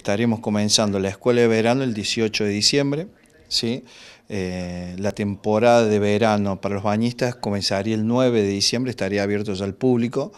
Estaremos comenzando la escuela de verano el 18 de diciembre. ¿sí? Eh, la temporada de verano para los bañistas comenzaría el 9 de diciembre, estaría abierto ya al público.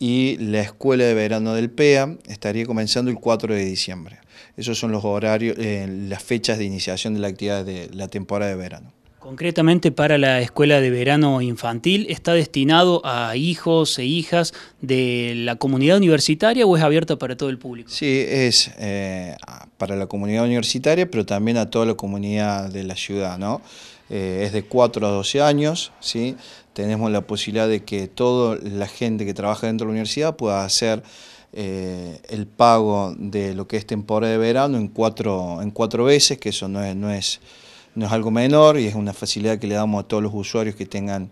Y la escuela de verano del PEA estaría comenzando el 4 de diciembre. Esos son los horarios, eh, las fechas de iniciación de la actividad de la temporada de verano. Concretamente para la escuela de verano infantil, ¿está destinado a hijos e hijas de la comunidad universitaria o es abierta para todo el público? Sí, es eh, para la comunidad universitaria, pero también a toda la comunidad de la ciudad, ¿no? Eh, es de 4 a 12 años, ¿sí? Tenemos la posibilidad de que toda la gente que trabaja dentro de la universidad pueda hacer eh, el pago de lo que es temporada de verano en cuatro, en cuatro veces, que eso no no es no es algo menor y es una facilidad que le damos a todos los usuarios que tengan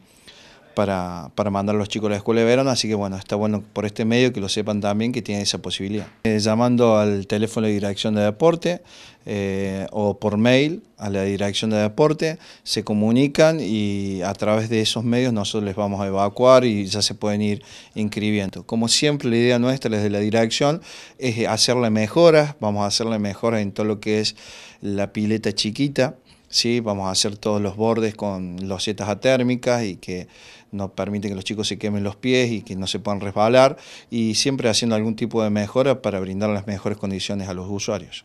para, mandar a los chicos a la escuela de verano, así que bueno, está bueno por este medio que lo sepan también que tienen esa posibilidad. Eh, llamando al teléfono de dirección de deporte eh, o por mail a la dirección de deporte, se comunican y a través de esos medios nosotros les vamos a evacuar y ya se pueden ir inscribiendo. Como siempre, la idea nuestra desde la dirección es hacerle mejoras, vamos a hacerle mejoras en todo lo que es la pileta chiquita, ¿sí? vamos a hacer todos los bordes con losetas atérmicas y que nos permiten que los chicos se quemen los pies y que no se puedan resbalar y siempre haciendo algún tipo de mejora para brindar las mejores condiciones a los usuarios.